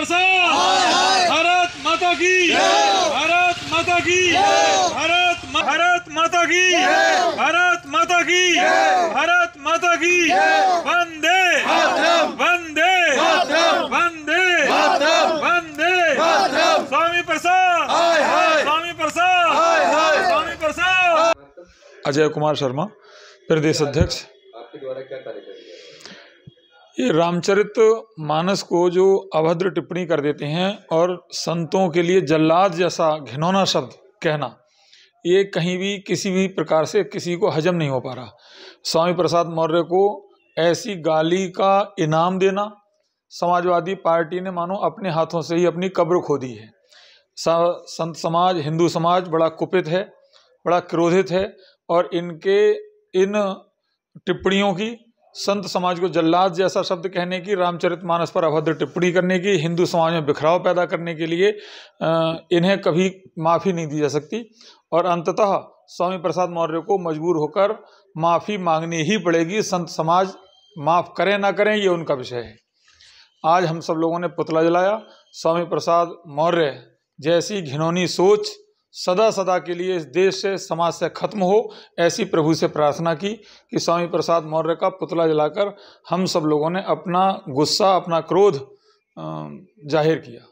प्रसाद भारत माता की भारत माता की भारत भारत माता की भारत माता की भारत माता की वंदे वंदे वंदे वंदे स्वामी प्रसाद स्वामी प्रसाद स्वामी प्रसाद अजय कुमार शर्मा प्रदेश अध्यक्ष आपके द्वारा क्या कार्य ये रामचरित मानस को जो अभद्र टिप्पणी कर देते हैं और संतों के लिए जल्लाद जैसा घिनौना शब्द कहना ये कहीं भी किसी भी प्रकार से किसी को हजम नहीं हो पा रहा स्वामी प्रसाद मौर्य को ऐसी गाली का इनाम देना समाजवादी पार्टी ने मानो अपने हाथों से ही अपनी कब्र खो दी है संत समाज हिंदू समाज बड़ा कुपित है बड़ा क्रोधित है और इनके इन टिप्पणियों की संत समाज को जल्लाद जैसा शब्द कहने की रामचरितमानस पर अभद्र टिप्पणी करने की हिंदू समाज में बिखराव पैदा करने के लिए इन्हें कभी माफ़ी नहीं दी जा सकती और अंततः स्वामी प्रसाद मौर्य को मजबूर होकर माफ़ी मांगनी ही पड़ेगी संत समाज माफ़ करें ना करें ये उनका विषय है आज हम सब लोगों ने पुतला जलाया स्वामी प्रसाद मौर्य जैसी घिनौनी सोच सदा सदा के लिए इस देश से समाज से खत्म हो ऐसी प्रभु से प्रार्थना की कि स्वामी प्रसाद मौर्य का पुतला जलाकर हम सब लोगों ने अपना गुस्सा अपना क्रोध जाहिर किया